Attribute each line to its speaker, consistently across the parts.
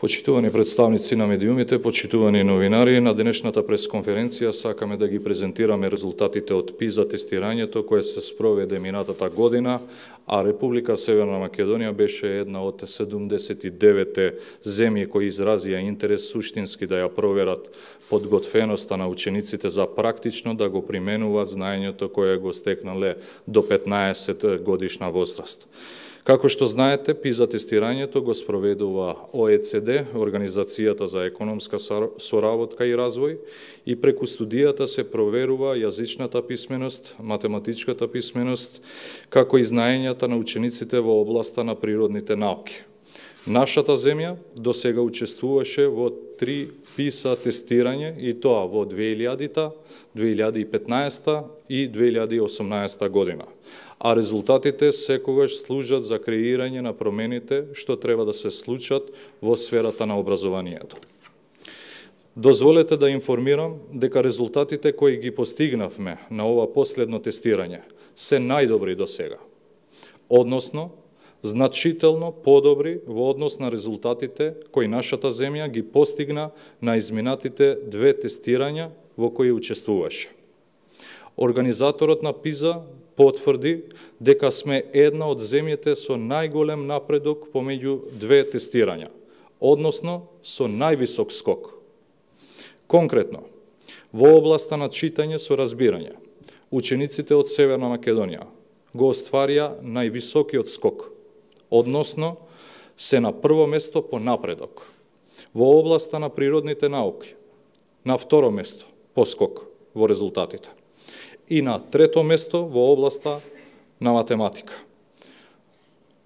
Speaker 1: Почитувани представници на медиумите, почитувани новинари, на денешната пресконференција сакаме да ги презентираме резултатите од ПИЗа тестирањето кое се спроведе минатата година, а Република Северна Македонија беше една од 79 земји кои изразија интерес суштински да ја проверат подготвеноста на учениците за практично да го применуваат знаењето кое го стекнале до 15 годишна возраст. Како што знаете, ПИЗА тестирањето го спроведува ОЕЦД, Организацијата за економска соработка и развој, и преку студијата се проверува јазичната писменост, математичката писменост, како и знаењата на учениците во областа на природните науки. Нашата земја до сега учествуваше во три ПИСА тестирање и тоа во 2000-та, 2015-та и 2018 година а резултатите секогаш служат за креирање на промените што треба да се случат во сферата на образованието. Дозволете да информирам дека резултатите кои ги постигнавме на ова последно тестирање се најдобри до сега. Односно, значително подобри во однос на резултатите кои нашата земја ги постигна на изминатите две тестирања во кои учествуваше. Организаторот на ПИЗА потврди дека сме една од земјите со најголем напредок помеѓу две тестирања, односно со највисок скок. Конкретно, во областа на читање со разбирање, учениците од Северна Македонија го остварија највисокиот скок, односно се на прво место по напредок. Во областа на природните науки, на второ место по скок во резултатите и на трето место во областа на математика.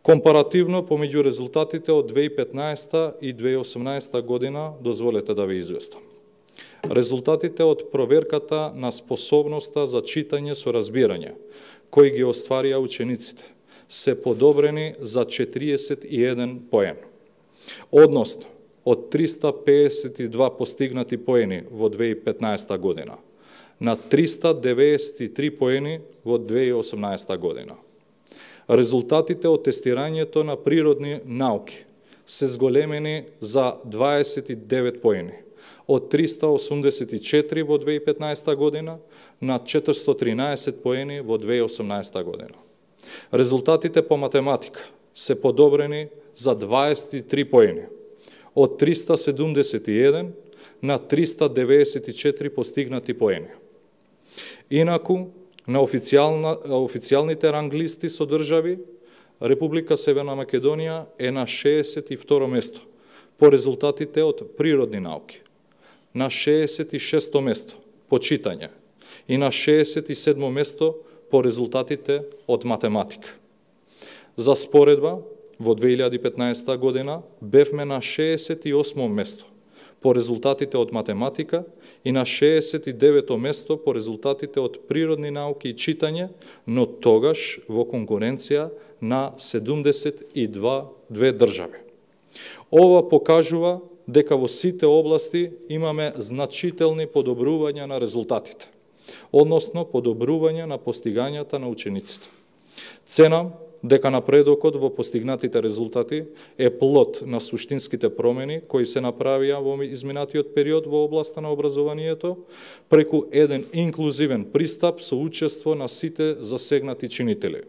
Speaker 1: Компаративно помеѓу резултатите од 2015 и 2018 година, дозволете да ви известам. Резултатите од проверката на способноста за читање со разбирање, кои ги остварија учениците, се подобрени за 41 поен. Односно, од 352 постигнати поени во 2015 година, на 393 поени во 2018 година. Резултатите од тестирањето на природни науки се зголемени за 29 поени, од 384 во 2015 година на 413 поени во 2018 година. Резултатите по математика се подобрени за 23 поени, од 371 на 394 постигнати поени. Инаку, на официјалните ранглисти со држави, Република Северна Македонија е на 62 место по резултатите од природни науки, на 66 место по читање и на 67 место по резултатите од математика. За споредба, во 2015 година бевме на 68 место по резултатите од математика и на 69-то место по резултатите од природни науки и читање, но тогаш во конкуренција на 72 две држави. Ова покажува дека во сите области имаме значителни подобрувања на резултатите, односно подобрувања на постигањата на учениците. Ценам дека напредокот во постигнатите резултати е плод на суштинските промени кои се направија во изминатиот период во областа на образованието, преку еден инклузивен пристап со учество на сите засегнати чинители.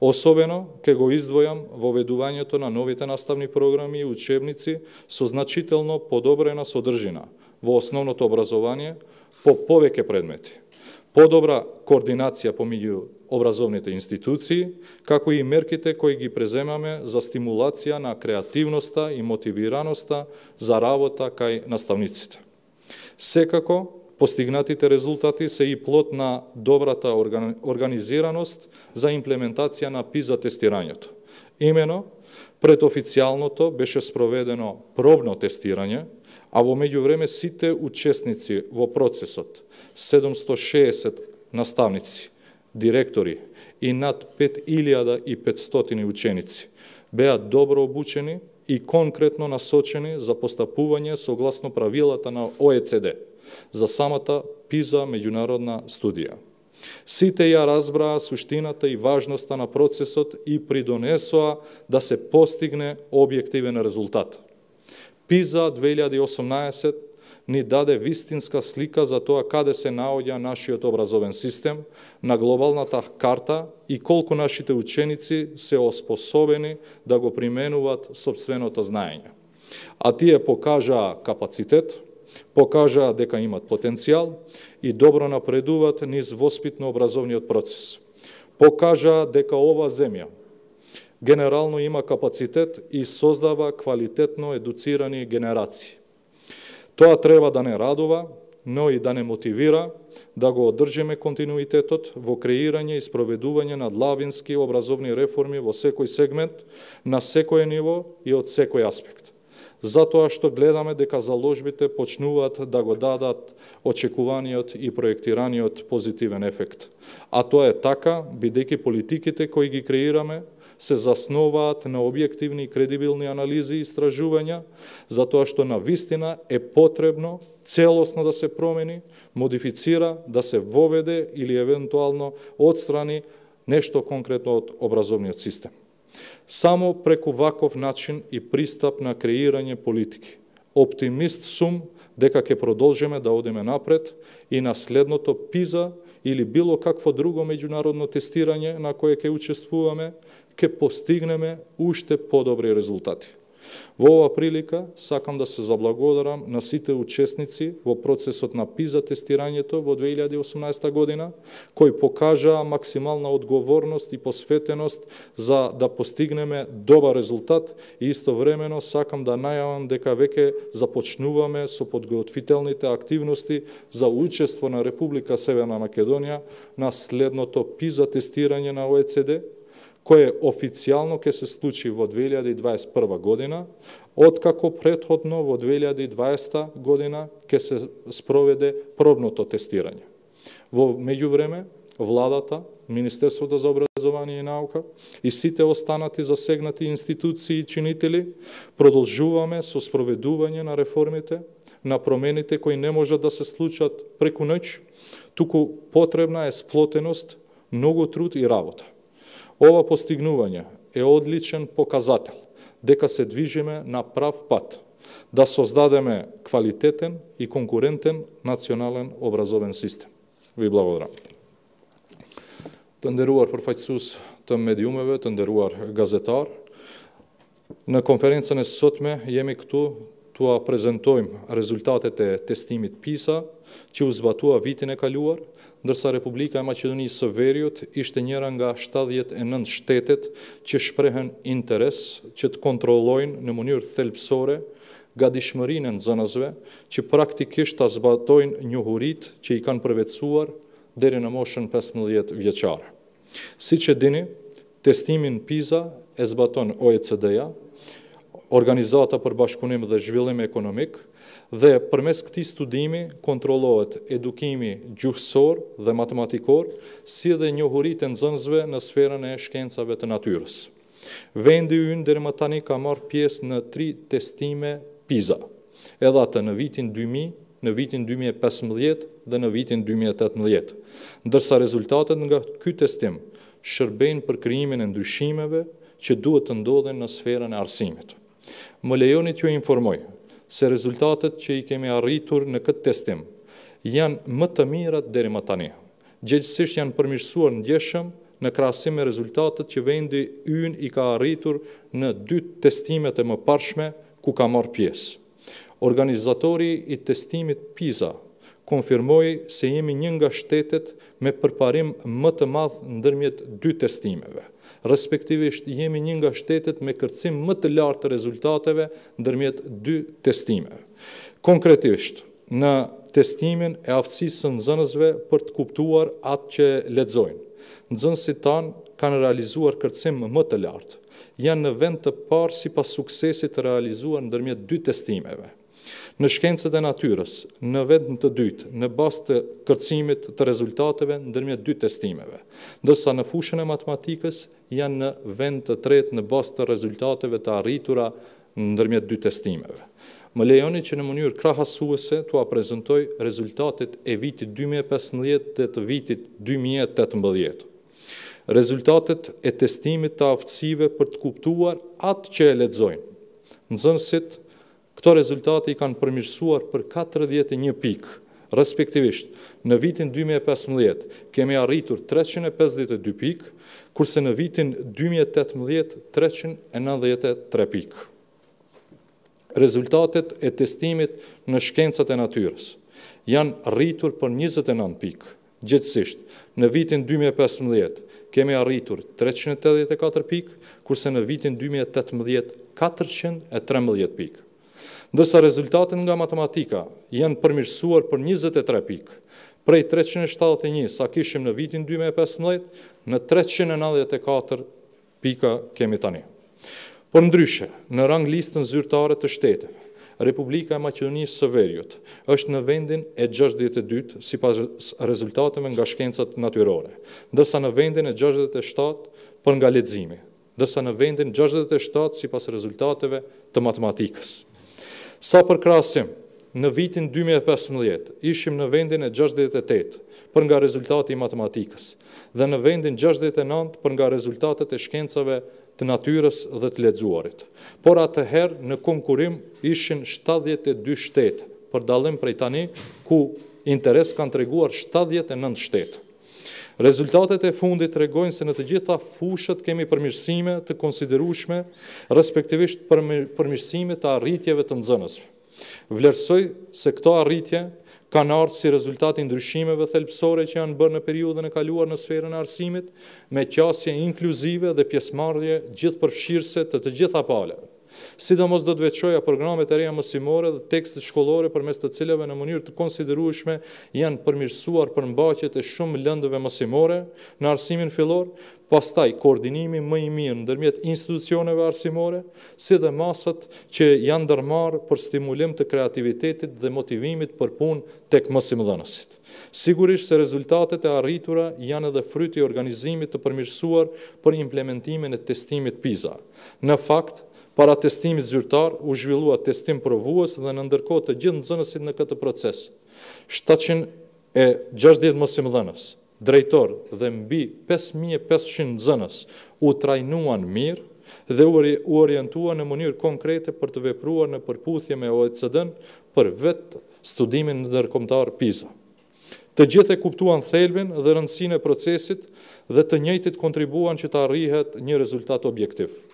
Speaker 1: Особено ке го издвојам воведувањето на новите наставни програми и учебници со значително подобрена содржина во основното образование по повеќе предмети подобра координација помеѓу образовните институции, како и мерките кои ги преземаме за стимулација на креативноста и мотивираноста за работа кај наставниците. Секако, постигнатите резултати се и плод на добрата организираност за имплементација на ПИЗа тестирањето. Имено, пред официјалното беше спроведено пробно тестирање, а во меѓувреме сите учесници во процесот, 760 наставници, директори и над 5500 ученици, беа добро обучени и конкретно насочени за постапување согласно правилата на ОЕЦД за самата ПИЗА меѓународна студија. Сите ја разбраа суштината и важноста на процесот и придонесоа да се постигне објективен резултат – ПИЗА 2018 ни даде вистинска слика за тоа каде се наоѓа нашиот образовен систем на глобалната карта и колку нашите ученици се оспособени да го применуваат собственото знаење. А тие покажаа капацитет, покажаа дека имат потенцијал и добро напредуваат низ воспитно-образовниот процес. Покажаа дека ова земја генерално има капацитет и создава квалитетно едуцирани генерации. Тоа треба да не радува, но и да не мотивира да го одржиме континуитетот во креирање и спроведување на длабински образовни реформи во секој сегмент, на секое ниво и од секој аспект. Затоа што гледаме дека заложбите почнуваат да го дадат очекуваниот и проектираниот позитивен ефект. А тоа е така, бидејќи политиките кои ги креираме се засноваат на објективни и кредибилни анализи и истражувања, затоа што на вистина е потребно целосно да се промени, модифицира, да се воведе или евентуално одстрани нешто конкретно од образовниот систем. Само преку ваков начин и пристап на креирање политики. Оптимист сум дека ќе продолжиме да одиме напред и на следното ПИЗА или било какво друго меѓународно тестирање на кое ќе учествуваме, ќе постигнеме уште подобри резултати. Во оваа прилика сакам да се заблагодарам на сите учесници во процесот на ПИЗА тестирањето во 2018 година, кои покажаа максимална одговорност и посветеност за да постигнеме добар резултат и истовремено сакам да најавам дека веќе започнуваме со подготвителните активности за учество на Република Северна Македонија на следното ПИЗА тестирање на ОЕЦД кое официјално ќе се случи во 2021 година, откако предходно во 2020 година ќе се спроведе пробното тестирање. Во меѓувреме, владата, Министерството за образование и наука и сите останати засегнати институции и чинители продолжуваме со спроведување на реформите, на промените кои не можат да се случат преку ноќ, туку потребна е сплотеност, многу труд и работа. Ова постигнување е одличен показател дека се движиме на прав пат да создадеме квалитетен и конкурентен национален образовен систем. Ви благодарам. Тендеруар nderuar përfaqësues медиумеве, тендеруар газетар. На gazetar, në konferencën e sotme Tua prezentojmë rezultatet e testimit PISA që u zbatua vitin e kaluar, ndërsa Republika e Macedonisë së veriut ishte njëra nga 79 shtetet që shprehen interes që të kontrollojnë në mënyrë thelpsore ga dishmërinë në zënazve që praktikisht të zbatojnë një hurit që i kanë përvecuar dheri në moshën 15 vjeqare. Si që dini, testimin PISA e zbaton OECD-a, organizata për bashkunim dhe zhvillim ekonomik dhe përmes këti studimi kontrolohet edukimi gjuhësor dhe matematikor si dhe njohurit e nëzënzve në sferën e shkencave të natyres. Vendi unë dhe më tani ka marrë pjesë në tri testime PISA, edhe atë në vitin 2000, në vitin 2015 dhe në vitin 2018, ndërsa rezultatet nga këtë testim shërbejnë për kryimin e ndryshimeve që duhet të ndodhen në sferën e arsimitë. Më lejoni t'ju informoj se rezultatet që i kemi arritur në këtë testim janë më të mira deri më tani. Gjithsesi janë përmirësuar gjeshëm në krahasim me rezultatet që vendi yn i ka arritur në dy testimet e mëparshme ku ka marr pjesë. Organizatori i testimit PISA konfirmoi se jemi një nga shtetet me përparim më të madh ndërmjet dy testimeve respektivisht jemi një nga shtetet me kërcim më të lartë të rezultateve ndërmjet dy testime. Konkretisht, në testimin e aftësisë në zënësve për të kuptuar atë që ledzojnë. Në zënësit tanë kanë realizuar kërcim më të lartë, janë në vend të parë si pas suksesit të realizuar në dërmjet dy testimeve në shkencët e natyres, në vend në të dytë, në bas të kërcimit të rezultateve në dërmjet dy testimeve, dërsa në fushën e matematikës janë në vend të tretë në bas të rezultateve të arritura në dërmjet dy testimeve. Më lejoni që në mënyrë krahasuese të aprezentoj rezultatit e vitit 2015 dhe të vitit 2018. Rezultatet e testimit të aftësive për të kuptuar atë që e ledzojnë, në zënësit Këto rezultate i kanë përmirësuar për 41 pikë, respektivisht në vitin 2015 kemi arritur 352 pikë, kurse në vitin 2018 393 pikë. Rezultatet e testimit në shkencët e natyres janë arritur për 29 pikë, gjithësisht në vitin 2015 kemi arritur 384 pikë, kurse në vitin 2018 413 pikë ndërsa rezultatet nga matematika janë përmirësuar për 23 pikë, prej 371 sa kishim në vitin 2015, në 394 pika kemi tani. Por ndryshe, në rang listën zyrtare të shtetit, Republika e Maqedonisë së Veriut është në vendin e 62 si pas rezultateve nga shkencët natyrore, ndërsa në vendin e 67 për nga ledzimi, ndërsa në vendin 67 si pas rezultateve të matematikës. Sa për krasim, në vitin 2015 ishim në vendin e 68 për nga rezultati i matematikës dhe në vendin 69 për nga rezultatet e shkencave të natyres dhe të ledzuarit. Por atëherë në konkurim ishin 72 shtetë për dalim prej tani ku interes kanë treguar 79 shtetë. Rezultatet e fundit të regojnë se në të gjitha fushët kemi përmirësime të konsiderushme, respektivisht përmishësime të arritjeve të nëzënës. Vlerësoj se këto arritje kanë ardhë si rezultati ndryshimeve thelpsore që janë bërë në periudën e kaluar në sferën e arsimit, me qasje inkluzive dhe pjesmarje gjithë përfshirëse të të gjitha pale, Sidomos do të veqoja programet e reja mësimore dhe tekstet shkollore për mes të cilave në mënyrë të konsiderueshme janë përmirësuar për mbaqet e shumë lëndëve mësimore në arsimin fillor, pastaj koordinimi më i mirë në dërmjet institucioneve arsimore, si dhe masat që janë dërmarë për stimulim të kreativitetit dhe motivimit për pun tek mësim dhenësit. Sigurisht se rezultatet e arritura janë edhe fryti organizimit të përmirësuar për implementimin e testimit PISA. Në fakt, Para testimit zyrtar, u zhvillua testim provuës dhe në ndërkohë të gjithë nëzënësit në këtë proces. 760 mësim dhenës, drejtor dhe mbi 5500 nëzënës u trajnuan mirë dhe u orientuan në mënyrë konkrete për të vepruar në përputhje me OECD-në për vetë studimin në nërkomtar PISA. Të gjithë e kuptuan thelbin dhe rëndësine procesit dhe të njëtit kontribuan që të arrihet një rezultat objektivë.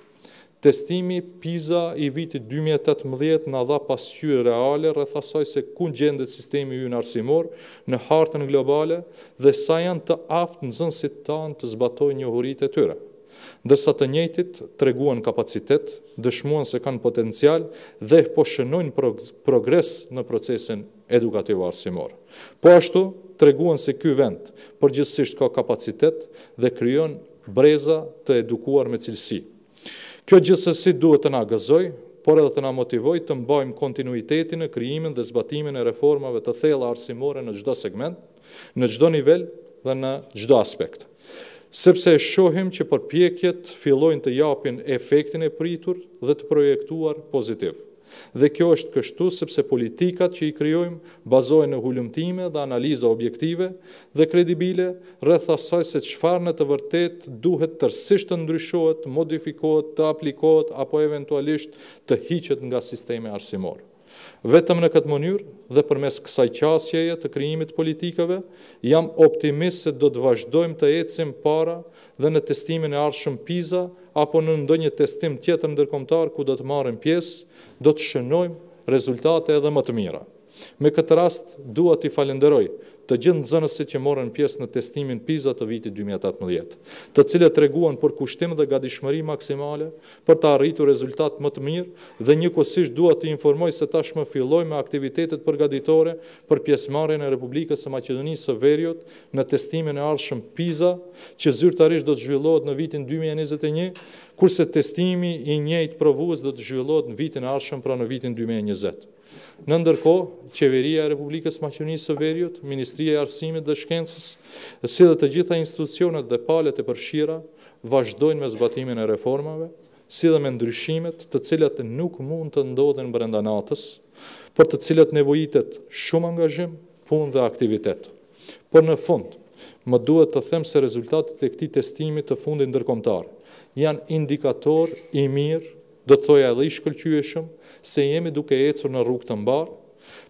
Speaker 1: Testimi PISA i vitit 2018 në dha pasqyre reale rëthasaj se në gjendet sistemi ju në arsimor në hartën globale dhe sa janë të aftë në zënësit tanë të zbatoj një hurit e tyre. Dërsa të njëtit të reguan kapacitet, dëshmuan se kanë potencial dhe po shënojnë progres në procesin edukativ arsimor. Po ashtu të reguan se ky vend përgjithsisht ka kapacitet dhe kryon breza të edukuar me cilësi. Kjo si duhet të na gëzoj, por edhe të na motivoj të mbajmë kontinuitetin në kryimin dhe zbatimin e reformave të thella arsimore në gjdo segment, në gjdo nivel dhe në gjdo aspekt. Sepse e shohim që përpjekjet fillojnë të japin efektin e pritur dhe të projektuar pozitivë. Dhe kjo është kështu sepse politikat që i kryojmë bazojnë në hullumtime dhe analiza objektive dhe kredibile rrëth asaj se qfar në të vërtet duhet tërsisht të ndryshohet, modifikohet, të aplikohet apo eventualisht të hiqet nga sisteme arsimorë. Vetëm në këtë mënyrë dhe përmes kësaj qasjeje të krijimit politikave, jam optimist se do të vazhdojmë të ecim para dhe në testimin e ardhshëm Pisa apo në ndonjë testim tjetër ndërkombëtar ku do të marrim pjesë, do të shënojmë rezultate edhe më të mira. Me këtë rast dua i falenderoj të gjithë zënësit që morën pjesë në testimin PISA të vitit 2018, të cilët reguan për kushtim dhe gadishmëri maksimale, për të arritu rezultat më të mirë dhe një kosisht duhet të informoj se tashmë filloj me aktivitetet përgaditore për pjesëmare në Republikës e Macedonisë së verjot në testimin e arshëm PISA, që zyrtarisht do të zhvillohet në vitin 2021, kurse testimi i njëjtë provuës do të zhvillohet në vitin arshëm pra në vitin 2020. Në ndërko, qeveria e Republikës Maqenisë së Veriut, Ministria e Arsimit dhe Shkencës, si dhe të gjitha institucionet dhe palet e përshira, vazhdojnë me zbatimin e reformave, si dhe me ndryshimet të cilat nuk mund të ndodhen brenda natës, për të cilat nevojitet shumë angazhim, pun dhe aktivitet. Por në fund, më duhet të them se rezultatit e këti testimit të fundin dërkomtar, janë indikator i mirë do të thoja edhe i shkëllqyëshëm, se jemi duke ecur në rrugë të mbarë,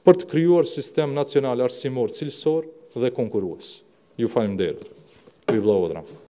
Speaker 1: për të kryuar sistem nacional arsimor cilësor dhe konkurues. Ju falim derë, ju blohodra.